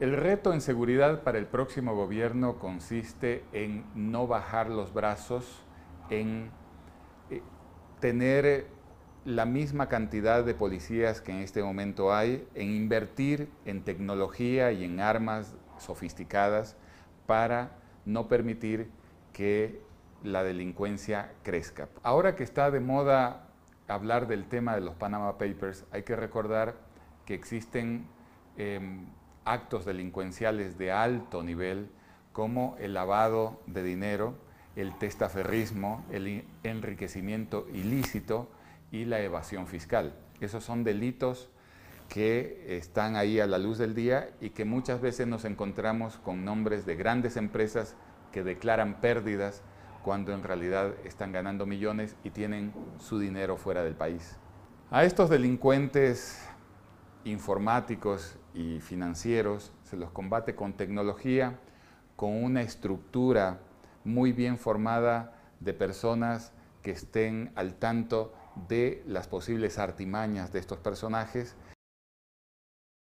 El reto en seguridad para el próximo gobierno consiste en no bajar los brazos, en eh, tener eh, la misma cantidad de policías que en este momento hay, en invertir en tecnología y en armas sofisticadas para no permitir que la delincuencia crezca. Ahora que está de moda hablar del tema de los Panama Papers, hay que recordar que existen em, actos delincuenciales de alto nivel como el lavado de dinero, el testaferrismo, el enriquecimiento ilícito y la evasión fiscal. Esos son delitos que están ahí a la luz del día y que muchas veces nos encontramos con nombres de grandes empresas que declaran pérdidas cuando en realidad están ganando millones y tienen su dinero fuera del país. A estos delincuentes informáticos y financieros, se los combate con tecnología, con una estructura muy bien formada de personas que estén al tanto de las posibles artimañas de estos personajes